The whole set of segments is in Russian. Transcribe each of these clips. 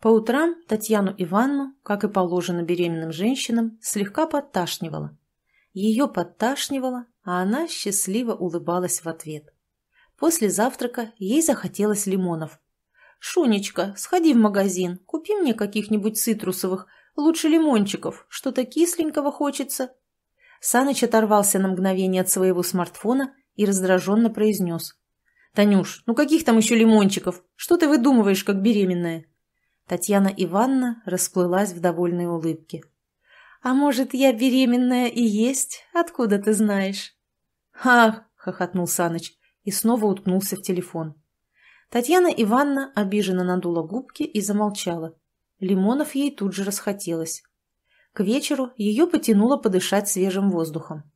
По утрам Татьяну Ивановну, как и положено беременным женщинам, слегка подташнивало. Ее подташнивало, а она счастливо улыбалась в ответ. После завтрака ей захотелось лимонов. «Шунечка, сходи в магазин, купи мне каких-нибудь цитрусовых, лучше лимончиков, что-то кисленького хочется». Саныч оторвался на мгновение от своего смартфона и раздраженно произнес. «Танюш, ну каких там еще лимончиков? Что ты выдумываешь, как беременная? Татьяна Ивановна расплылась в довольной улыбке. «А может, я беременная и есть? Откуда ты знаешь?» «Ах!» — хохотнул Саныч и снова уткнулся в телефон. Татьяна Ивановна обиженно надула губки и замолчала. Лимонов ей тут же расхотелось. К вечеру ее потянуло подышать свежим воздухом.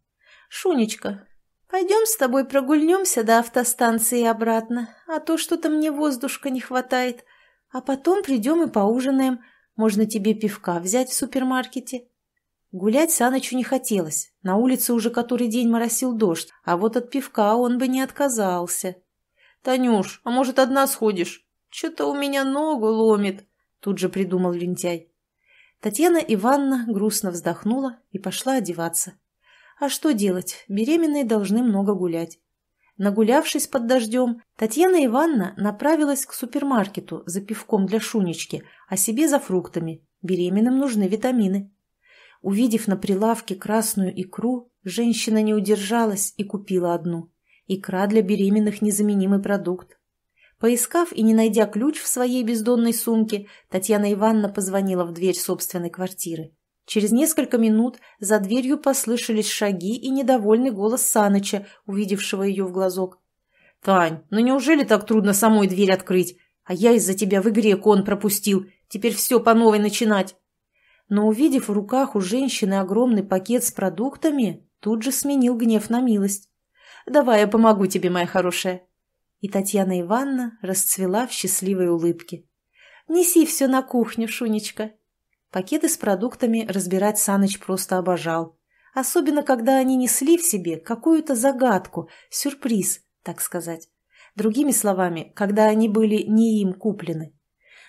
«Шунечка, пойдем с тобой прогульнемся до автостанции и обратно, а то что-то мне воздушка не хватает, а потом придем и поужинаем. Можно тебе пивка взять в супермаркете. Гулять Санычу не хотелось. На улице уже который день моросил дождь, а вот от пивка он бы не отказался. «Танюш, а может, одна сходишь? Что-то у меня ногу ломит», — тут же придумал лентяй. Татьяна Ивановна грустно вздохнула и пошла одеваться. А что делать? Беременные должны много гулять. Нагулявшись под дождем, Татьяна Ивановна направилась к супермаркету за пивком для Шунечки, а себе за фруктами. Беременным нужны витамины. Увидев на прилавке красную икру, женщина не удержалась и купила одну. Икра для беременных – незаменимый продукт. Поискав и не найдя ключ в своей бездонной сумке, Татьяна Ивановна позвонила в дверь собственной квартиры. Через несколько минут за дверью послышались шаги и недовольный голос Саныча, увидевшего ее в глазок. «Тань, ну неужели так трудно самой дверь открыть? А я из-за тебя в игре кон пропустил. Теперь все по новой начинать». Но увидев в руках у женщины огромный пакет с продуктами, тут же сменил гнев на милость. «Давай я помогу тебе, моя хорошая». И Татьяна Ивановна расцвела в счастливой улыбке. «Неси все на кухню, Шунечка, Пакеты с продуктами разбирать Саныч просто обожал. Особенно, когда они несли в себе какую-то загадку, сюрприз, так сказать. Другими словами, когда они были не им куплены.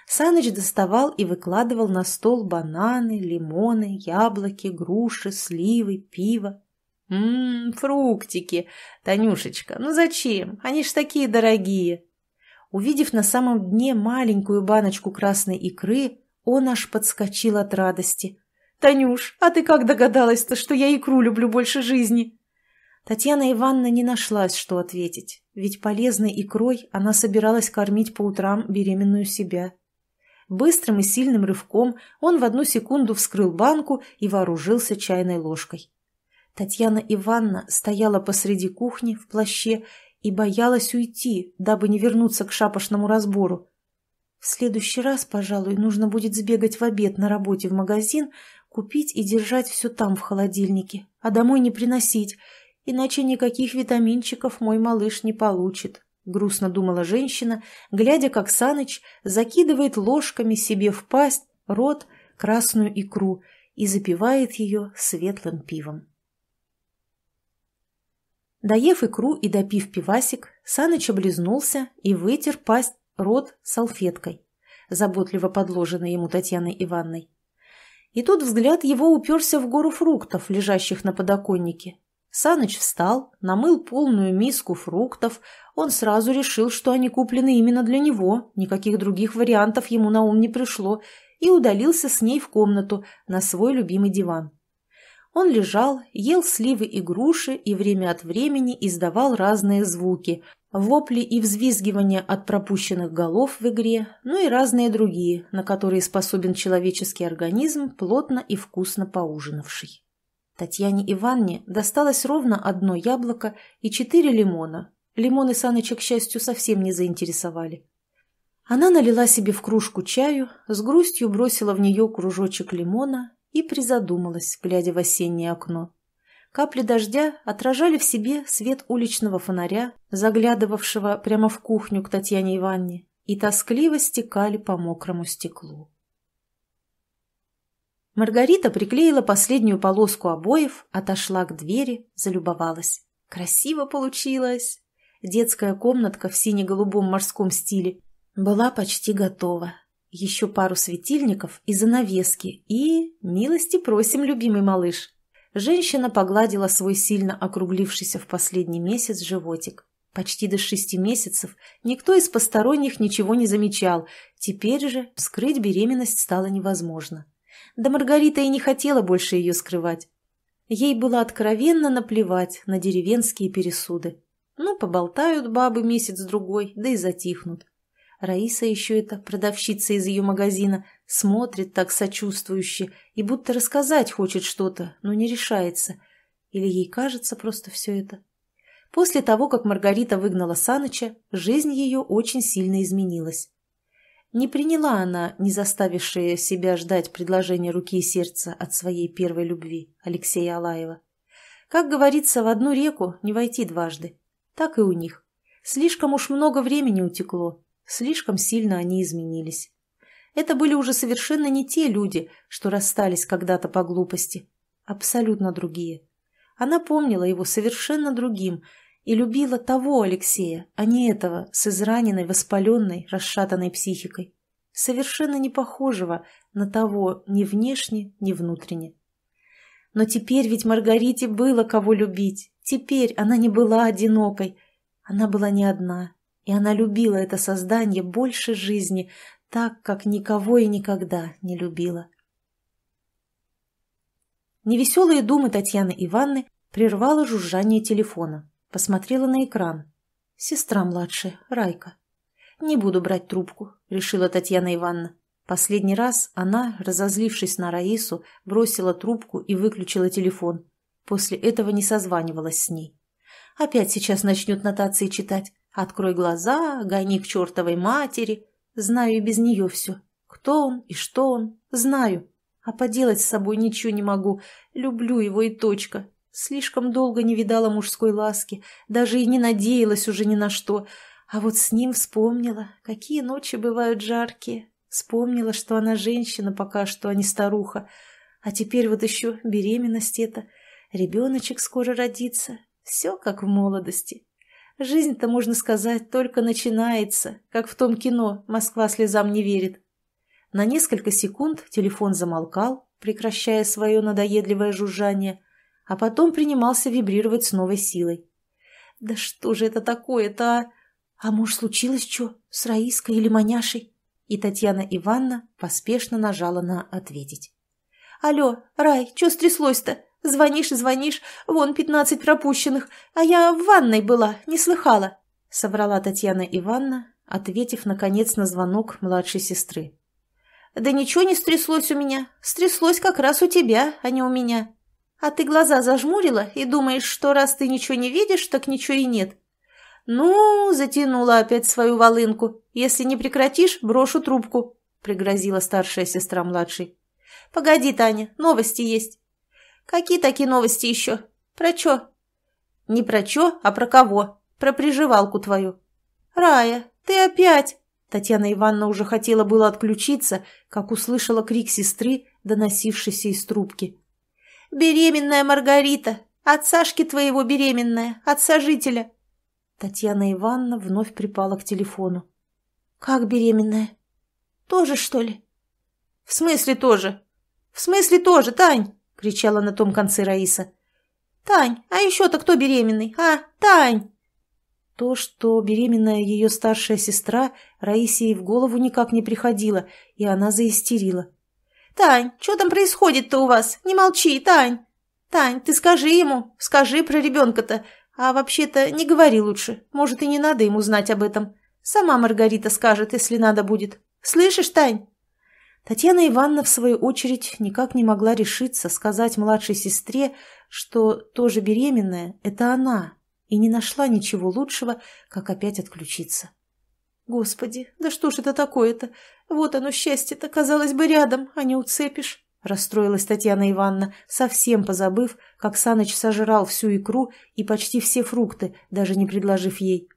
Саныч доставал и выкладывал на стол бананы, лимоны, яблоки, груши, сливы, пиво. «Ммм, фруктики! Танюшечка, ну зачем? Они ж такие дорогие!» Увидев на самом дне маленькую баночку красной икры, он аж подскочил от радости. «Танюш, а ты как догадалась-то, что я икру люблю больше жизни?» Татьяна Ивановна не нашлась, что ответить, ведь полезной икрой она собиралась кормить по утрам беременную себя. Быстрым и сильным рывком он в одну секунду вскрыл банку и вооружился чайной ложкой. Татьяна Ивановна стояла посреди кухни в плаще и боялась уйти, дабы не вернуться к шапошному разбору. В следующий раз, пожалуй, нужно будет сбегать в обед на работе в магазин, купить и держать все там в холодильнике, а домой не приносить, иначе никаких витаминчиков мой малыш не получит. Грустно думала женщина, глядя, как Саныч закидывает ложками себе в пасть, рот, красную икру и запивает ее светлым пивом. Доев икру и допив пивасик, Саныч облизнулся и вытер пасть рот салфеткой, заботливо подложенной ему Татьяной Ивановной. И тут взгляд его уперся в гору фруктов, лежащих на подоконнике. Саныч встал, намыл полную миску фруктов. Он сразу решил, что они куплены именно для него, никаких других вариантов ему на ум не пришло, и удалился с ней в комнату на свой любимый диван. Он лежал, ел сливы и груши и время от времени издавал разные звуки, вопли и взвизгивания от пропущенных голов в игре, ну и разные другие, на которые способен человеческий организм, плотно и вкусно поужинавший. Татьяне Ивановне досталось ровно одно яблоко и четыре лимона. Лимоны Саныча, к счастью, совсем не заинтересовали. Она налила себе в кружку чаю, с грустью бросила в нее кружочек лимона и призадумалась, глядя в осеннее окно. Капли дождя отражали в себе свет уличного фонаря, заглядывавшего прямо в кухню к Татьяне Ивановне, и тоскливо стекали по мокрому стеклу. Маргарита приклеила последнюю полоску обоев, отошла к двери, залюбовалась. Красиво получилось! Детская комнатка в сине-голубом морском стиле была почти готова. Еще пару светильников и занавески, и... Милости просим, любимый малыш! Женщина погладила свой сильно округлившийся в последний месяц животик. Почти до шести месяцев никто из посторонних ничего не замечал. Теперь же скрыть беременность стало невозможно. Да Маргарита и не хотела больше ее скрывать. Ей было откровенно наплевать на деревенские пересуды. Ну, поболтают бабы месяц-другой, да и затихнут. Раиса еще эта продавщица из ее магазина смотрит так сочувствующе и будто рассказать хочет что-то, но не решается. Или ей кажется просто все это. После того, как Маргарита выгнала Саныча, жизнь ее очень сильно изменилась. Не приняла она, не заставившая себя ждать предложения руки и сердца от своей первой любви, Алексея Алаева. Как говорится, в одну реку не войти дважды. Так и у них. Слишком уж много времени утекло, Слишком сильно они изменились. Это были уже совершенно не те люди, что расстались когда-то по глупости. Абсолютно другие. Она помнила его совершенно другим и любила того Алексея, а не этого, с израненной, воспаленной, расшатанной психикой. Совершенно не похожего на того ни внешне, ни внутренне. Но теперь ведь Маргарите было кого любить. Теперь она не была одинокой. Она была не одна, и она любила это создание больше жизни, так, как никого и никогда не любила. Невеселые думы Татьяны Ивановны прервало жужжание телефона. Посмотрела на экран. «Сестра младшая, Райка». «Не буду брать трубку», — решила Татьяна Ивановна. Последний раз она, разозлившись на Раису, бросила трубку и выключила телефон. После этого не созванивалась с ней. Опять сейчас начнет нотации читать. Открой глаза, гони к чертовой матери. Знаю и без нее все. Кто он и что он, знаю. А поделать с собой ничего не могу. Люблю его и точка. Слишком долго не видала мужской ласки, даже и не надеялась уже ни на что. А вот с ним вспомнила, какие ночи бывают жаркие. Вспомнила, что она женщина пока что, а не старуха. А теперь вот еще беременность эта. Ребеночек скоро родится. Все как в молодости. Жизнь-то, можно сказать, только начинается, как в том кино «Москва слезам не верит». На несколько секунд телефон замолкал, прекращая свое надоедливое жужжание, а потом принимался вибрировать с новой силой. «Да что же это такое-то, а? А может, случилось что с Раиской или Маняшей?» И Татьяна Ивановна поспешно нажала на «ответить». «Алло, Рай, что стряслось-то? Звонишь и звонишь, вон пятнадцать пропущенных, а я в ванной была, не слыхала», — соврала Татьяна Ивановна, ответив, наконец, на звонок младшей сестры. «Да ничего не стряслось у меня. Стряслось как раз у тебя, а не у меня. А ты глаза зажмурила и думаешь, что раз ты ничего не видишь, так ничего и нет. Ну, затянула опять свою волынку. Если не прекратишь, брошу трубку», — пригрозила старшая сестра младшей. «Погоди, Таня, новости есть». Какие такие новости еще? Про чё? Не про чё, а про кого? Про приживалку твою. Рая, ты опять? Татьяна Ивановна уже хотела было отключиться, как услышала крик сестры, доносившийся из трубки. «Беременная Маргарита! От Сашки твоего беременная! От сожителя!» Татьяна Ивановна вновь припала к телефону. «Как беременная? Тоже, что ли?» «В смысле тоже? В смысле тоже, Тань?» кричала на том конце Раиса. «Тань, а еще-то кто беременный? А, Тань!» То, что беременная ее старшая сестра, Раисе и в голову никак не приходило, и она заистерила. «Тань, что там происходит-то у вас? Не молчи, Тань! Тань, ты скажи ему, скажи про ребенка-то. А вообще-то не говори лучше, может, и не надо ему знать об этом. Сама Маргарита скажет, если надо будет. Слышишь, Тань?» Татьяна Ивановна, в свою очередь, никак не могла решиться сказать младшей сестре, что тоже беременная – это она, и не нашла ничего лучшего, как опять отключиться. «Господи, да что ж это такое-то? Вот оно, счастье-то, казалось бы, рядом, а не уцепишь!» Расстроилась Татьяна Ивановна, совсем позабыв, как Саныч сожрал всю икру и почти все фрукты, даже не предложив ей.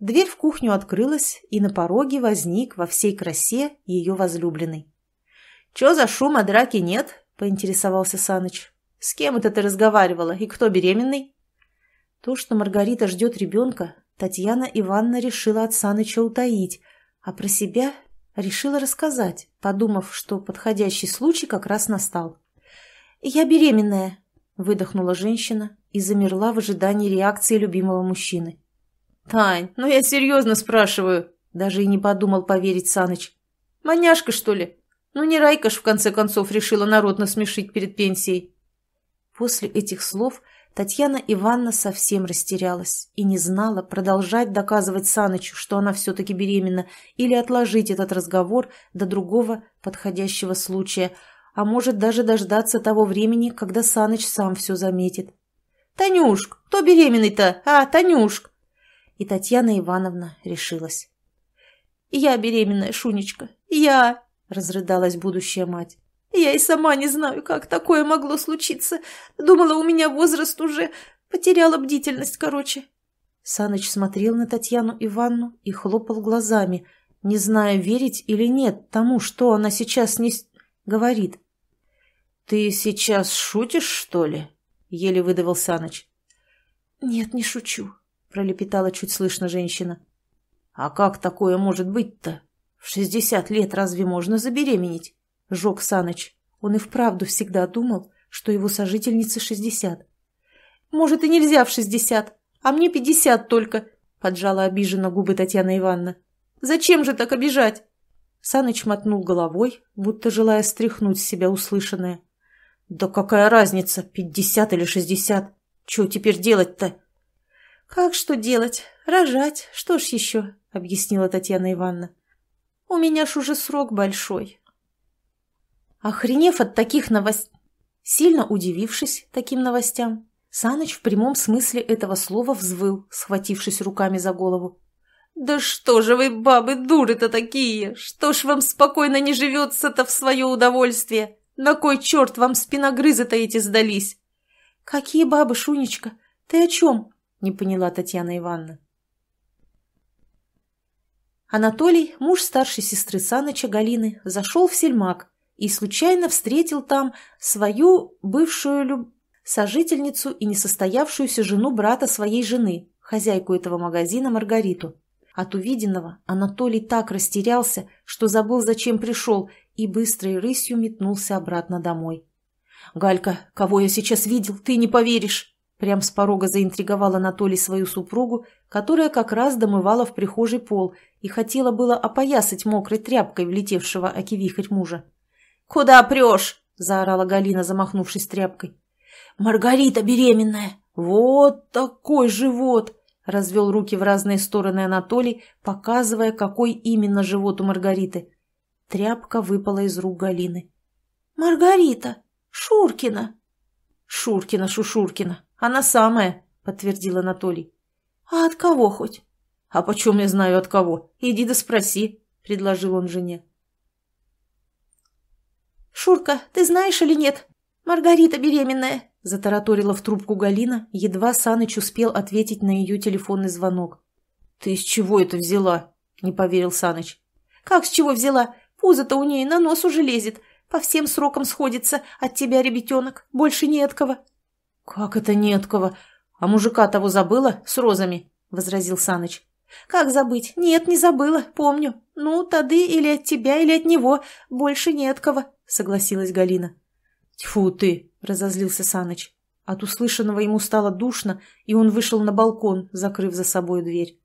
Дверь в кухню открылась, и на пороге возник во всей красе ее возлюбленный. «Че за шума, драки нет?» – поинтересовался Саныч. «С кем это ты разговаривала, и кто беременный?» То, что Маргарита ждет ребенка, Татьяна Ивановна решила от Саныча утаить, а про себя решила рассказать, подумав, что подходящий случай как раз настал. «Я беременная», – выдохнула женщина и замерла в ожидании реакции любимого мужчины. «Тань, ну я серьезно спрашиваю!» Даже и не подумал поверить Саныч. «Маняшка, что ли? Ну не Райка ж, в конце концов, решила народ насмешить перед пенсией!» После этих слов Татьяна Ивановна совсем растерялась и не знала, продолжать доказывать Санычу, что она все-таки беременна, или отложить этот разговор до другого подходящего случая, а может даже дождаться того времени, когда Саныч сам все заметит. «Танюшк, кто беременный-то? А, Танюшк!» и Татьяна Ивановна решилась. «Я беременная, Шунечка, я!» – разрыдалась будущая мать. «Я и сама не знаю, как такое могло случиться. Думала, у меня возраст уже. Потеряла бдительность, короче». Саныч смотрел на Татьяну Ивановну и хлопал глазами, не зная, верить или нет тому, что она сейчас не говорит. «Ты сейчас шутишь, что ли?» – еле выдавил Саныч. «Нет, не шучу», — пролепетала чуть слышно женщина. «А как такое может быть-то? В шестьдесят лет разве можно забеременеть?» — жег Саныч. Он и вправду всегда думал, что его сожительница шестьдесят. «Может, и нельзя в шестьдесят, а мне пятьдесят только», — поджала обиженно губы Татьяна Ивановна. «Зачем же так обижать?» Саныч мотнул головой, будто желая стряхнуть с себя услышанное. «Да какая разница, пятьдесят или шестьдесят? Чего теперь делать-то?» «Как что делать? Рожать. Что ж еще?» — объяснила Татьяна Ивановна. «У меня ж уже срок большой». Охренев от таких новостей, сильно удивившись таким новостям, Саныч в прямом смысле этого слова взвыл, схватившись руками за голову. «Да что же вы, бабы, дуры-то такие! Что ж вам спокойно не живется-то в свое удовольствие? На кой черт вам спиногрызы-то эти сдались?» «Какие бабы, Шунечка? Ты о чем?» Не поняла Татьяна Ивановна. Анатолий, муж старшей сестры Саныча Галины, зашел в сельмак и случайно встретил там свою бывшую люб... сожительницу и несостоявшуюся жену брата своей жены, хозяйку этого магазина Маргариту. От увиденного Анатолий так растерялся, что забыл, зачем пришел, и быстрой рысью метнулся обратно домой. «Галька, кого я сейчас видел, ты не поверишь!» Прям с порога заинтриговал Анатолий свою супругу, которая как раз домывала в прихожей пол и хотела было опоясать мокрой тряпкой влетевшего окивихрь мужа. «Куда прешь?» – заорала Галина, замахнувшись тряпкой. «Маргарита беременная! Вот такой живот!» – развел руки в разные стороны Анатолий, показывая, какой именно живот у Маргариты. Тряпка выпала из рук Галины. «Маргарита! Шуркина!» «Шуркина, Шушуркина, она самая», — подтвердил Анатолий. «А от кого хоть?» «А почем я знаю от кого? Иди да спроси», — предложил он жене. «Шурка, ты знаешь или нет? Маргарита беременная», — затараторила в трубку Галина, едва Саныч успел ответить на ее телефонный звонок. «Ты с чего это взяла?» — не поверил Саныч. «Как с чего взяла? Пузо-то у ней на нос уже лезет. По всем срокам сходится от тебя, ребятенок. Больше не от кого». «Как это не от кого? А мужика того забыла с розами?» — возразил Саныч. «Как забыть? Нет, не забыла, помню. Ну, тады или от тебя, или от него. Больше не от кого», — согласилась Галина. «Тьфу ты!» — разозлился Саныч. От услышанного ему стало душно, и он вышел на балкон, закрыв за собой дверь.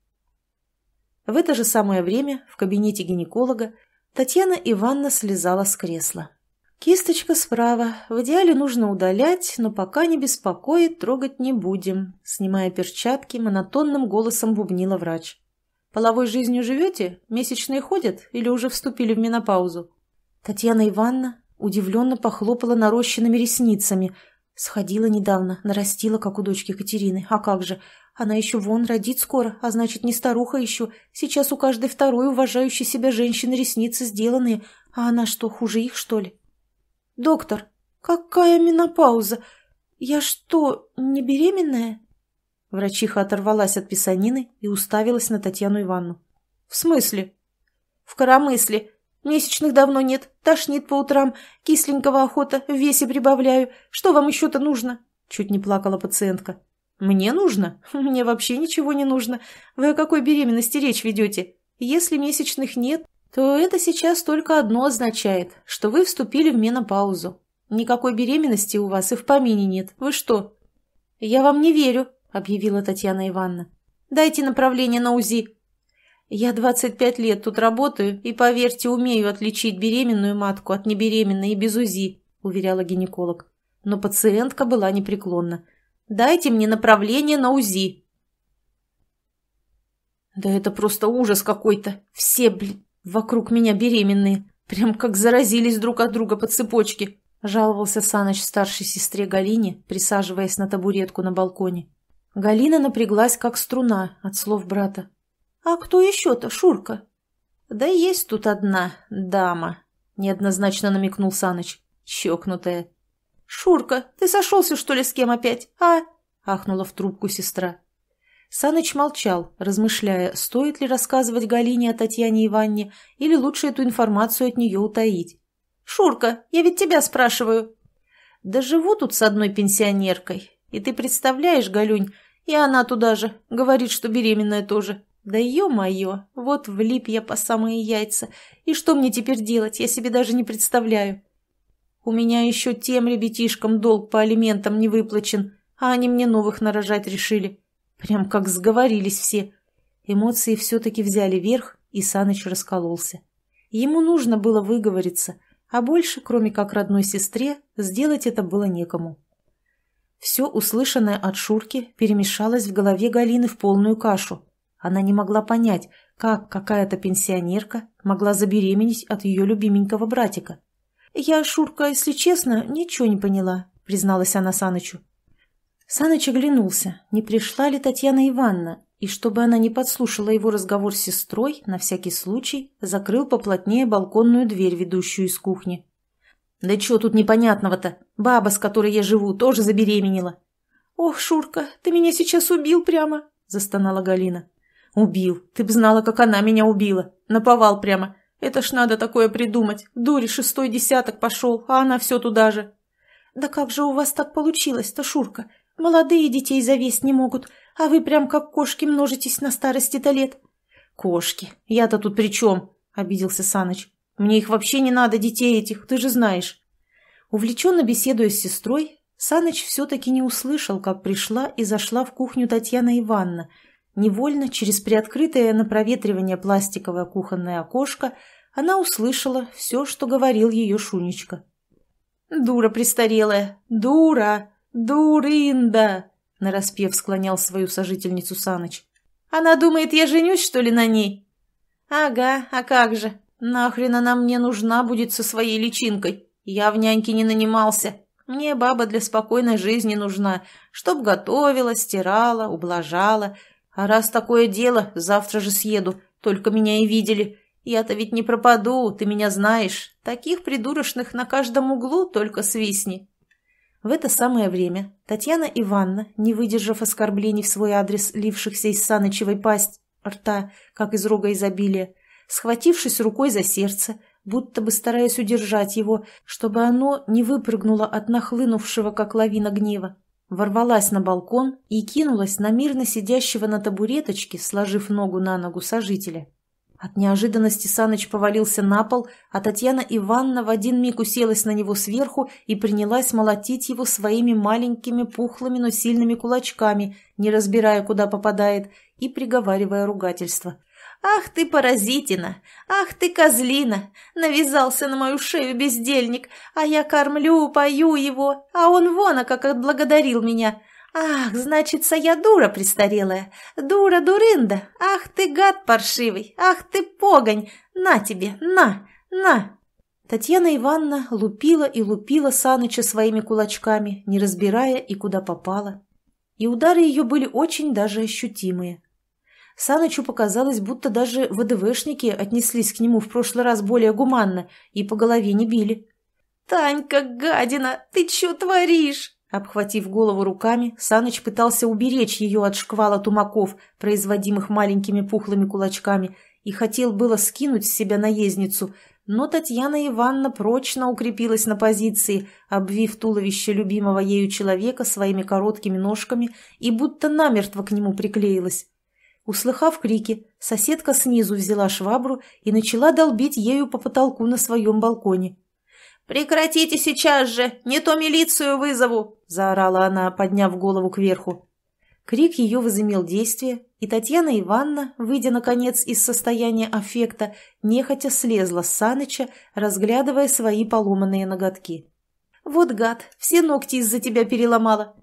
В это же самое время в кабинете гинеколога Татьяна Ивановна слезала с кресла. «Кисточка справа. В идеале нужно удалять, но пока не беспокоит, трогать не будем», снимая перчатки, монотонным голосом бубнила врач. «Половой жизнью живете? Месячные ходят? Или уже вступили в менопаузу?» Татьяна Ивановна удивленно похлопала нарощенными ресницами, Сходила недавно, нарастила, как у дочки Катерины. А как же? Она еще вон родит скоро, а значит, не старуха еще. Сейчас у каждой второй уважающей себя женщины ресницы сделанные. А она что, хуже их, что ли? Доктор, какая менопауза? Я что, не беременная? Врачиха оторвалась от писанины и уставилась на Татьяну Ивановну. В смысле? В коромысле. Месячных давно нет, тошнит по утрам, кисленького охота, в весе прибавляю. Что вам еще-то нужно?» Чуть не плакала пациентка. «Мне нужно? Мне вообще ничего не нужно. Вы о какой беременности речь ведете? Если месячных нет, то это сейчас только одно означает, что вы вступили в менопаузу. Никакой беременности у вас и в помине нет. Вы что?» «Я вам не верю», — объявила Татьяна Ивановна. «Дайте направление на УЗИ. Я 25 лет тут работаю и, поверьте, умею отличить беременную матку от небеременной и без УЗИ», – уверяла гинеколог. Но пациентка была непреклонна. «Дайте мне направление на УЗИ». «Да это просто ужас какой-то! Все, блин, вокруг меня беременные! Прям как заразились друг от друга по цепочке!» – жаловался Саныч старшей сестре Галине, присаживаясь на табуретку на балконе. Галина напряглась, как струна, от слов брата. «А кто еще-то, Шурка?» «Да есть тут одна дама», — неоднозначно намекнул Саныч, чокнутая. «Шурка, ты сошелся, что ли, с кем опять, а?» — ахнула в трубку сестра. Саныч молчал, размышляя, стоит ли рассказывать Галине о Татьяне Ивановне или лучше эту информацию от нее утаить. «Шурка, я ведь тебя спрашиваю!» «Да живу тут с одной пенсионеркой. И ты представляешь, Галюнь, и она туда же, говорит, что беременная тоже. Да ё-моё, вот влип я по самые яйца. И что мне теперь делать, я себе даже не представляю. У меня еще тем ребятишкам долг по алиментам не выплачен, а они мне новых нарожать решили. Прям как сговорились все. Эмоции все-таки взяли верх, и Саныч раскололся. Ему нужно было выговориться, а больше, кроме как родной сестре, сделать это было некому. Все услышанное от Шурки перемешалось в голове Галины в полную кашу. Она не могла понять, как какая-то пенсионерка могла забеременеть от ее любименького братика. «Я, Шурка, если честно, ничего не поняла», — призналась она Санычу. Саныч оглянулся, не пришла ли Татьяна Ивановна, и чтобы она не подслушала его разговор с сестрой, на всякий случай закрыл поплотнее балконную дверь, ведущую из кухни. «Да чего тут непонятного-то? Баба, с которой я живу, тоже забеременела». «Ох, Шурка, ты меня сейчас убил прямо!» – застонала Галина. «Убил. Ты б знала, как она меня убила. Наповал прямо. Это ж надо такое придумать. Дури шестой десяток пошел, а она все туда же». «Да как же у вас так получилось-то, Шурка? Молодые детей завесть не могут, а вы прям как кошки множитесь на старости-то лет». «Кошки. Я-то тут при чем?» – обиделся Саныч. «Мне их вообще не надо, детей этих, ты же знаешь». Увлеченно беседуя с сестрой, Саныч все-таки не услышал, как пришла и зашла в кухню Татьяна Ивановна – Невольно через приоткрытое на проветривание пластиковое кухонное окошко она услышала все, что говорил ее Шунечка. «Дура престарелая! Дура! Дурында!» — нараспев склонял свою сожительницу Саныч. «Она думает, я женюсь, что ли, на ней?» «Ага, а как же! Нахрен она мне нужна будет со своей личинкой! Я в няньке не нанимался!» Мне баба для спокойной жизни нужна, чтоб готовила, стирала, ублажала, а раз такое дело, завтра же съеду. Только меня и видели. Я-то ведь не пропаду, ты меня знаешь. Таких придурочных на каждом углу только свистни». В это самое время Татьяна Ивановна, не выдержав оскорблений в свой адрес, лившихся из Санычевой пасть, рта, как из рога изобилия, схватившись рукой за сердце, будто бы стараясь удержать его, чтобы оно не выпрыгнуло от нахлынувшего, как лавина гнева, ворвалась на балкон и кинулась на мирно сидящего на табуреточке, сложив ногу на ногу сожителя. От неожиданности Саныч повалился на пол, а Татьяна Ивановна в один миг уселась на него сверху и принялась молотить его своими маленькими пухлыми, но сильными кулачками, не разбирая, куда попадает, и приговаривая ругательство. «Ах ты, паразитина! Ах ты, козлина! Навязался на мою шею бездельник, а я кормлю, пою его, а он вон, а как отблагодарил меня! Ах, значится, я дура престарелая! Дура-дурында! Ах ты, гад паршивый! Ах ты, погонь! На тебе! На! На!» Татьяна Ивановна лупила и лупила Саныча своими кулачками, не разбирая и куда попала. И удары ее были очень даже ощутимые. Санычу показалось, будто даже ВДВшники отнеслись к нему в прошлый раз более гуманно и по голове не били. «Танька, гадина, ты чё творишь?» Обхватив голову руками, Саныч пытался уберечь ее от шквала тумаков, производимых маленькими пухлыми кулачками, и хотел было скинуть с себя наездницу, но Татьяна Ивановна прочно укрепилась на позиции, обвив туловище любимого ею человека своими короткими ножками и будто намертво к нему приклеилась. Услыхав крики, соседка снизу взяла швабру и начала долбить ею по потолку на своем балконе. «Прекратите сейчас же! Не то милицию вызову!» – заорала она, подняв голову кверху. Крик ее возымел действие, и Татьяна Ивановна, выйдя, наконец, из состояния аффекта, нехотя слезла с Саныча, разглядывая свои поломанные ноготки. «Вот гад, все ногти из-за тебя переломала.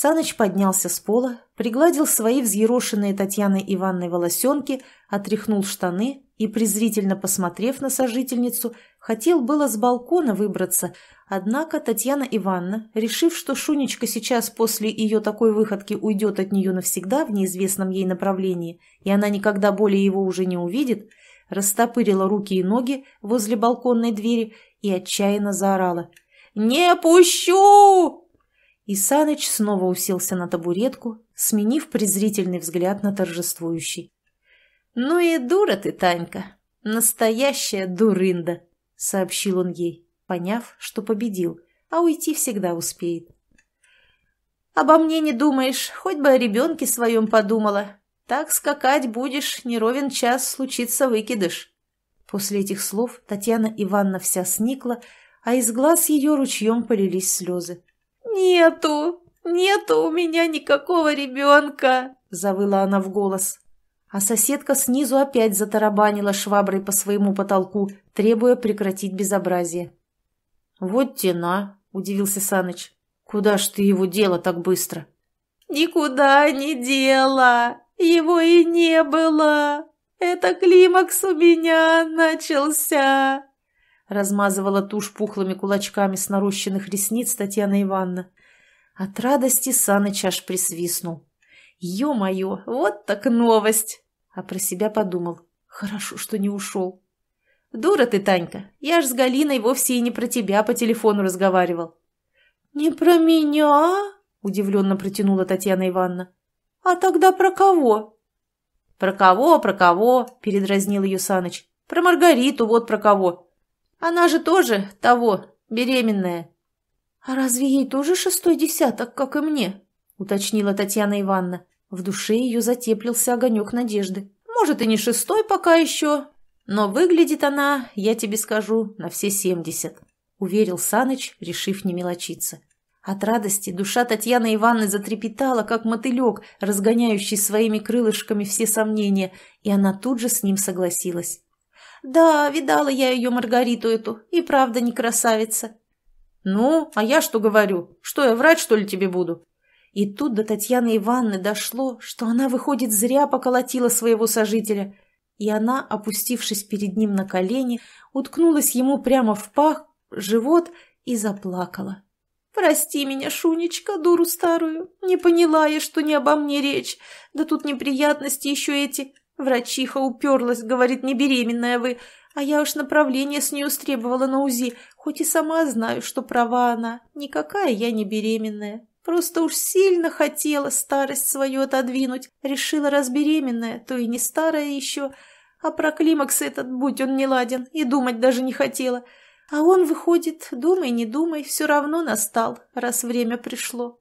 Саныч поднялся с пола, пригладил свои взъерошенные Татьяной Ивановной волосенки, отряхнул штаны и, презрительно посмотрев на сожительницу, хотел было с балкона выбраться, однако Татьяна Ивановна, решив, что Шунечка сейчас после ее такой выходки уйдет от нее навсегда в неизвестном ей направлении, и она никогда более его уже не увидит, растопырила руки и ноги возле балконной двери и отчаянно заорала. «Не пущу!» И Саныч снова уселся на табуретку, сменив презрительный взгляд на торжествующий. «Ну и дура ты, Танька! Настоящая дурында!» — сообщил он ей, поняв, что победил, а уйти всегда успеет. «Обо мне не думаешь, хоть бы о ребенке своем подумала. Так скакать будешь, не ровен час случится выкидыш». После этих слов Татьяна Ивановна вся сникла, а из глаз ее ручьем полились слезы. «Нету! Нету у меня никакого ребенка!» – завыла она в голос. А соседка снизу опять затарабанила шваброй по своему потолку, требуя прекратить безобразие. «Вот тена!» – удивился Саныч. «Куда ж ты его дело так быстро?» «Никуда не дело! Его и не было! Это климакс у меня начался!» Размазывала тушь пухлыми кулачками с нарощенных ресниц Татьяна Ивановна. От радости Саныч аж присвистнул. «Е-мое, вот так новость!» А про себя подумал. «Хорошо, что не ушел». «Дура ты, Танька! Я ж с Галиной вовсе и не про тебя по телефону разговаривал». «Не про меня?» – удивленно протянула Татьяна Ивановна. «А тогда про кого?» «Про кого, про кого?» – передразнил ее Саныч. «Про Маргариту, вот про кого. Она же тоже того, беременная. А разве ей тоже шестой десяток, как и мне? Уточнила Татьяна Ивановна. В душе ее затеплился огонек надежды. Может, и не шестой пока еще, но выглядит она, я тебе скажу, на все семьдесят. Уверил Саныч, решив не мелочиться. От радости душа Татьяны Ивановны затрепетала, как мотылек, разгоняющий своими крылышками все сомнения, и она тут же с ним согласилась. «Да, видала я ее Маргариту эту, и правда не красавица». «Ну, а я что говорю? Что, я врать, что ли, тебе буду?» И тут до Татьяны Ивановны дошло, что она, выходит, зря поколотила своего сожителя. И она, опустившись перед ним на колени, уткнулась ему прямо в пах, живот и заплакала. «Прости меня, Шунечка, дуру старую. Не поняла я, что не обо мне речь. Да тут неприятности еще эти. Врачиха уперлась, говорит, не беременная вы, а я уж направление с нее стребовала на УЗИ, хоть и сама знаю, что права она. Никакая я не беременная. Просто уж сильно хотела старость свою отодвинуть. Решила, раз беременная, то и не старая еще. А про климакс этот, будь он не ладен, и думать даже не хотела. А он, выходит, думай, не думай, все равно настал, раз время пришло.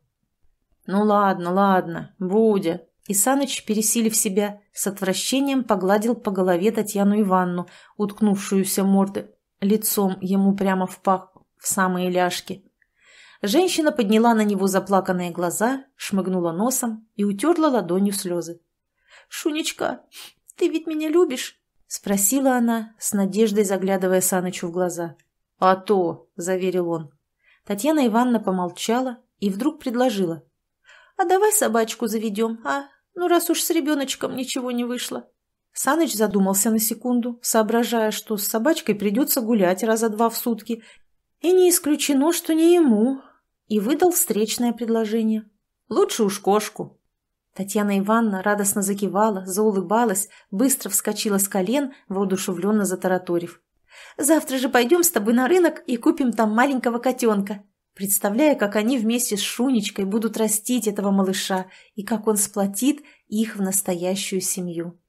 «Ну ладно, ладно, Будя», и Саныч, пересилив себя, с отвращением погладил по голове Татьяну Ивановну, уткнувшуюся морды, лицом ему прямо в пах, в самые ляжки. Женщина подняла на него заплаканные глаза, шмыгнула носом и утерла ладонью слезы. «Шунечка, ты ведь меня любишь?» — спросила она, с надеждой заглядывая Санычу в глаза. «А то!» — заверил он. Татьяна Ивановна помолчала и вдруг предложила. «А давай собачку заведем, а? Ну, раз уж с ребеночком ничего не вышло. Саныч задумался на секунду, соображая, что с собачкой придется гулять раза два в сутки. И не исключено, что не ему. И выдал встречное предложение. Лучше уж кошку. Татьяна Ивановна радостно закивала, заулыбалась, быстро вскочила с колен, воодушевленно затараторив. «Завтра же пойдем с тобой на рынок и купим там маленького котенка представляя, как они вместе с Шунечкой будут растить этого малыша и как он сплотит их в настоящую семью.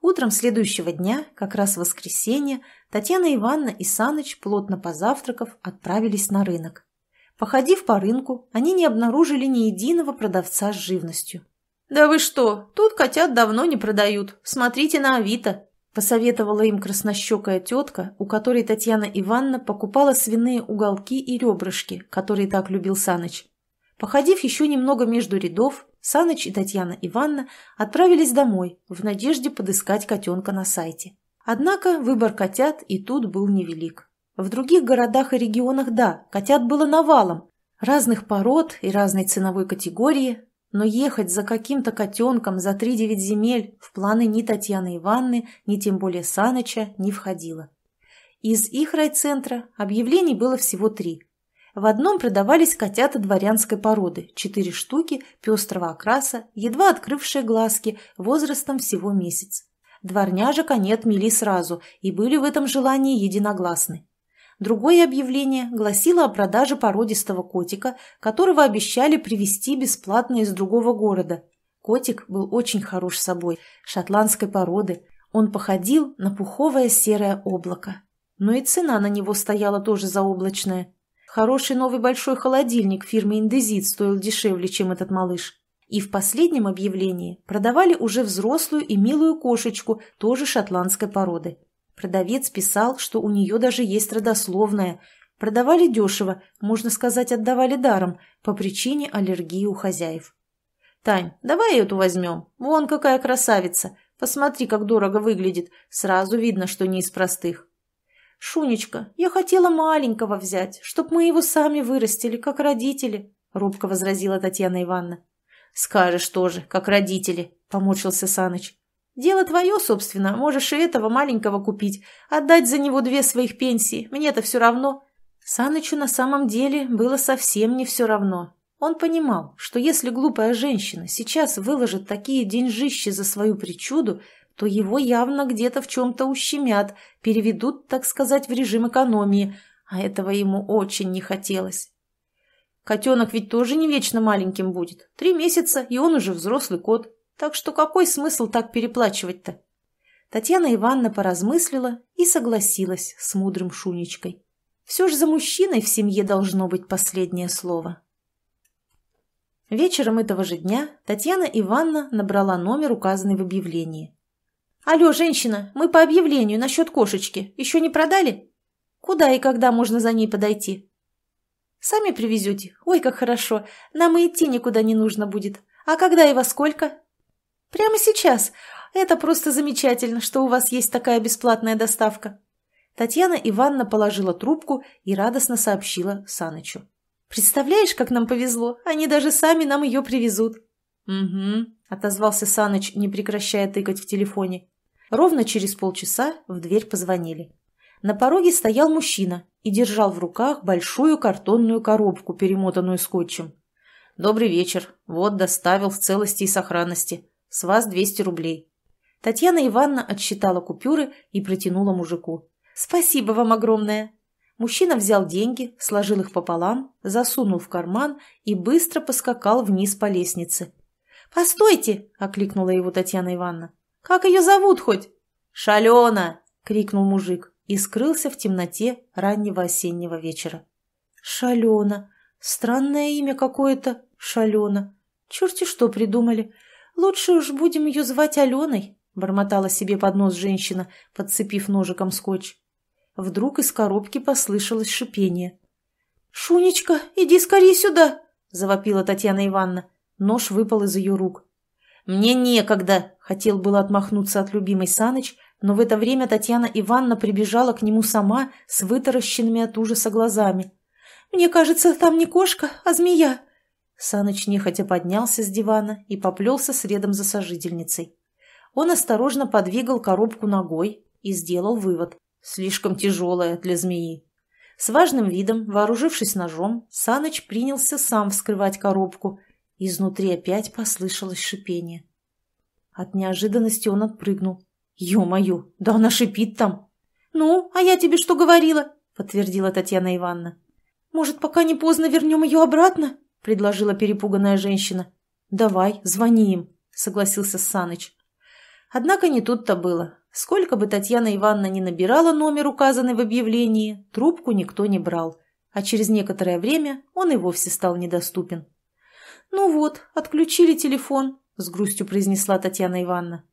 Утром следующего дня, как раз в воскресенье, Татьяна Ивановна и Саныч, плотно позавтракав, отправились на рынок. Походив по рынку, они не обнаружили ни единого продавца с живностью. «Да вы что, тут котят давно не продают, смотрите на Авито», посоветовала им краснощекая тетка, у которой Татьяна Ивановна покупала свиные уголки и ребрышки, которые так любил Саныч. Походив еще немного между рядов, Саныч и Татьяна Ивановна отправились домой в надежде подыскать котенка на сайте. Однако выбор котят и тут был невелик. В других городах и регионах, да, котят было навалом, разных пород и разной ценовой категории, но ехать за каким-то котенком за три девять земель в планы ни Татьяны Ивановны, ни тем более Саныча не входило. Из их райцентра объявлений было всего три. В одном продавались котята дворянской породы, четыре штуки, пестрого окраса, едва открывшие глазки, возрастом всего месяц. Дворняжек они отмели сразу и были в этом желании единогласны. Другое объявление гласило о продаже породистого котика, которого обещали привезти бесплатно из другого города. Котик был очень хорош собой, шотландской породы. Он походил на пуховое серое облако. Но ну и цена на него стояла тоже заоблачная. Хороший новый большой холодильник фирмы «Индезит» стоил дешевле, чем этот малыш. И в последнем объявлении продавали уже взрослую и милую кошечку, тоже шотландской породы. Продавец писал, что у нее даже есть родословная. Продавали дешево, можно сказать, отдавали даром, по причине аллергии у хозяев. «Тань, давай эту возьмем. Вон какая красавица. Посмотри, как дорого выглядит. Сразу видно, что не из простых». «Шунечка, я хотела маленького взять, чтоб мы его сами вырастили, как родители», — робко возразила Татьяна Ивановна. «Скажешь тоже, как родители», — помучился Саныч. Дело твое, собственно, можешь и этого маленького купить, отдать за него две своих пенсии, мне-то все равно». Санычу на самом деле было совсем не все равно. Он понимал, что если глупая женщина сейчас выложит такие деньжищи за свою причуду, то его явно где-то в чем-то ущемят, переведут, так сказать, в режим экономии, а этого ему очень не хотелось. Котенок ведь тоже не вечно маленьким будет. Три месяца, и он уже взрослый кот. Так что какой смысл так переплачивать-то? Татьяна Ивановна поразмыслила и согласилась с мудрым Шунечкой. Все же за мужчиной в семье должно быть последнее слово. Вечером этого же дня Татьяна Ивановна набрала номер, указанный в объявлении. «Алло, женщина, мы по объявлению насчет кошечки. Еще не продали? Куда и когда можно за ней подойти?» «Сами привезете? Ой, как хорошо. Нам и идти никуда не нужно будет. А когда и во сколько?» «Прямо сейчас! Это просто замечательно, что у вас есть такая бесплатная доставка!» Татьяна Ивановна положила трубку и радостно сообщила Санычу. «Представляешь, как нам повезло! Они даже сами нам ее привезут!» «Угу», — отозвался Саныч, не прекращая тыкать в телефоне. Ровно через полчаса в дверь позвонили. На пороге стоял мужчина и держал в руках большую картонную коробку, перемотанную скотчем. «Добрый вечер. Вот доставил в целости и сохранности. С вас 200 рублей». Татьяна Ивановна отсчитала купюры и протянула мужику. «Спасибо вам огромное!» Мужчина взял деньги, сложил их пополам, засунул в карман и быстро поскакал вниз по лестнице. «Постойте!» – окликнула его Татьяна Ивановна. «Как ее зовут хоть?» «Шалена!» – крикнул мужик и скрылся в темноте раннего осеннего вечера. «Шалена! Странное имя какое-то! Шалена! Черти что придумали! «Лучше уж будем ее звать Аленой», — бормотала себе под нос женщина, подцепив ножиком скотч. Вдруг из коробки послышалось шипение. «Шунечка, иди скорее сюда!» — завопила Татьяна Ивановна. Нож выпал из ее рук. «Мне некогда!» — хотел было отмахнуться от любимой Саныч, но в это время Татьяна Ивановна прибежала к нему сама с вытаращенными от ужаса глазами. «Мне кажется, там не кошка, а змея!» Саныч нехотя поднялся с дивана и поплелся следом за сожительницей. Он осторожно подвигал коробку ногой и сделал вывод. Слишком тяжелая для змеи. С важным видом, вооружившись ножом, Саныч принялся сам вскрывать коробку. Изнутри опять послышалось шипение. От неожиданности он отпрыгнул. «Ё-моё, да она шипит там!» «Ну, а я тебе что говорила?» — подтвердила Татьяна Ивановна. «Может, пока не поздно вернем ее обратно?» предложила перепуганная женщина. «Давай, звони им», — согласился Саныч. Однако не тут-то было. Сколько бы Татьяна Ивановна не набирала номер, указанный в объявлении, трубку никто не брал, а через некоторое время он и вовсе стал недоступен. «Ну вот, отключили телефон», — с грустью произнесла Татьяна Ивановна.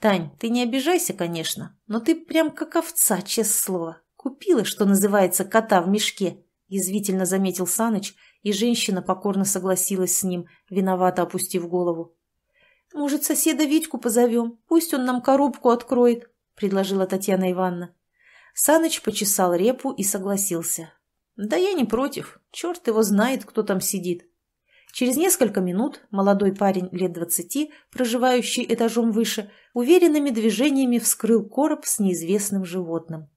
«Тань, ты не обижайся, конечно, но ты прям как овца, честное слово. Купила, что называется, кота в мешке», — язвительно заметил Саныч и женщина покорно согласилась с ним, виновато опустив голову. «Может, соседа Витьку позовем? Пусть он нам коробку откроет», — предложила Татьяна Ивановна. Саныч почесал репу и согласился. «Да я не против. Черт его знает, кто там сидит». Через несколько минут молодой парень лет двадцати, проживающий этажом выше, уверенными движениями вскрыл короб с неизвестным животным.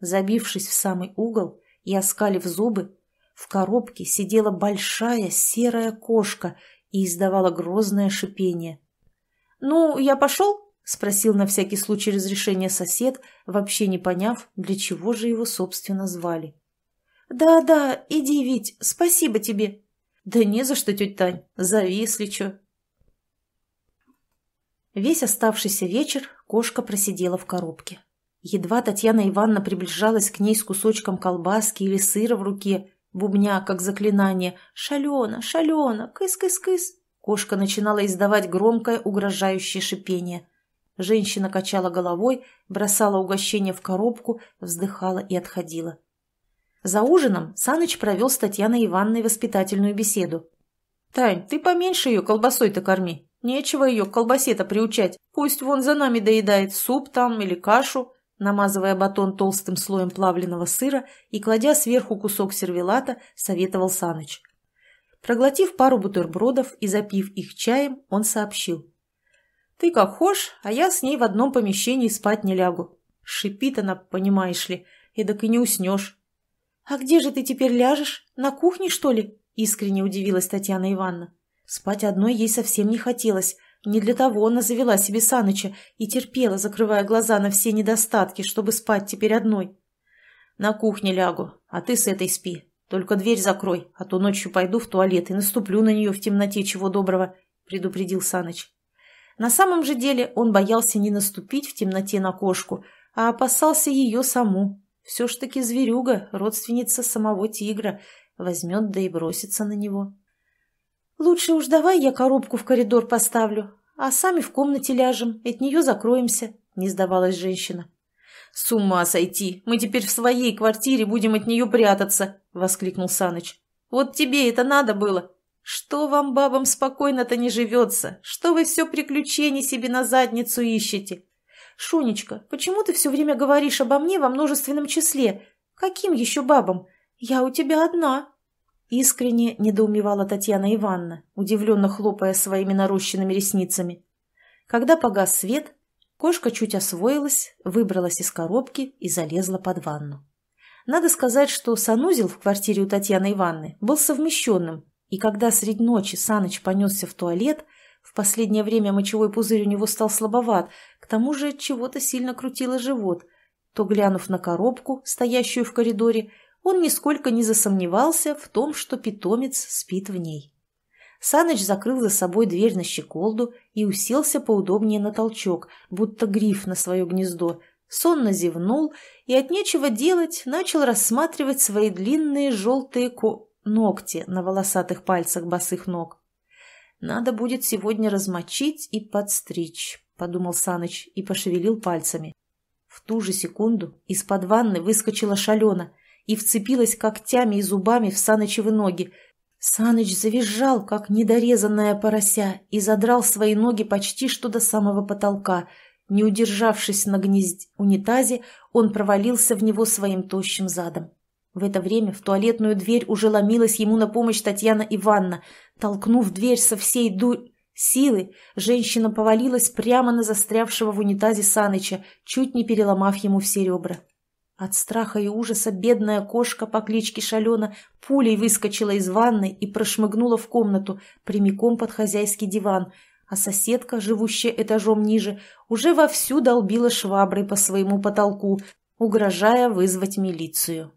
Забившись в самый угол и оскалив зубы, в коробке сидела большая серая кошка и издавала грозное шипение. «Ну, я пошел?» — спросил на всякий случай разрешения сосед, вообще не поняв, для чего же его, собственно, звали. «Да-да, иди, Вить, спасибо тебе». «Да не за что, тетя Тань, зови, если что». Весь оставшийся вечер кошка просидела в коробке. Едва Татьяна Ивановна приближалась к ней с кусочком колбаски или сыра в руке, Бубня, как заклинание «Шалена! Шалена! Кыс-кыс-кыс!» Кошка начинала издавать громкое угрожающее шипение. Женщина качала головой, бросала угощение в коробку, вздыхала и отходила. За ужином Саныч провел с Татьяной Ивановной воспитательную беседу. «Тань, ты поменьше ее колбасой-то корми. Нечего ее к колбасе-то приучать. Пусть вон за нами доедает суп там или кашу. Намазывая батон толстым слоем плавленного сыра и кладя сверху кусок сервелата, советовал Саныч. Проглотив пару бутербродов и запив их чаем, он сообщил. «Ты как хошь, а я с ней в одном помещении спать не лягу. Шипит она, понимаешь ли, эдак и не уснешь». «А где же ты теперь ляжешь? На кухне, что ли?» – искренне удивилась Татьяна Ивановна. Спать одной ей совсем не хотелось, не для того она завела себе Саныча и терпела, закрывая глаза на все недостатки, чтобы спать теперь одной. На кухне лягу, а ты с этой спи. Только дверь закрой, а то ночью пойду в туалет и наступлю на нее в темноте чего доброго, предупредил Саныч. На самом же деле он боялся не наступить в темноте на кошку, а опасался ее саму. Все ж таки зверюга, родственница самого тигра, возьмет да и бросится на него. «Лучше уж давай я коробку в коридор поставлю, а сами в комнате ляжем, от нее закроемся», — не сдавалась женщина. «С ума сойти! Мы теперь в своей квартире будем от нее прятаться!» — воскликнул Саныч. «Вот тебе это надо было! Что вам, бабам, спокойно-то не живется? Что вы все приключения себе на задницу ищете?» «Шунечка, почему ты все время говоришь обо мне во множественном числе? Каким еще бабам? Я у тебя одна!» Искренне недоумевала Татьяна Ивановна, удивленно хлопая своими нарощенными ресницами. Когда погас свет, кошка чуть освоилась, выбралась из коробки и залезла под ванну. Надо сказать, что санузел в квартире у Татьяны Ивановны был совмещенным, и когда средь ночи Саныч понесся в туалет, в последнее время мочевой пузырь у него стал слабоват, к тому же чего-то сильно крутило живот, то, глянув на коробку, стоящую в коридоре, он нисколько не засомневался в том, что питомец спит в ней. Саныч закрыл за собой дверь на щеколду и уселся поудобнее на толчок, будто гриф на свое гнездо, сонно зевнул и от нечего делать начал рассматривать свои длинные желтые ко... ногти на волосатых пальцах босых ног. «Надо будет сегодня размочить и подстричь», — подумал Саныч и пошевелил пальцами. В ту же секунду из-под ванны выскочила шалена, и вцепилась когтями и зубами в Санычевы ноги. Саныч завизжал, как недорезанная порося, и задрал свои ноги почти что до самого потолка. Не удержавшись на гнезде унитазе, он провалился в него своим тощим задом. В это время в туалетную дверь уже ломилась ему на помощь Татьяна Ивановна. Толкнув дверь со всей дурь силы, женщина повалилась прямо на застрявшего в унитазе Саныча, чуть не переломав ему все ребра. От страха и ужаса бедная кошка по кличке Шалена пулей выскочила из ванны и прошмыгнула в комнату, прямиком под хозяйский диван, а соседка, живущая этажом ниже, уже вовсю долбила шваброй по своему потолку, угрожая вызвать милицию.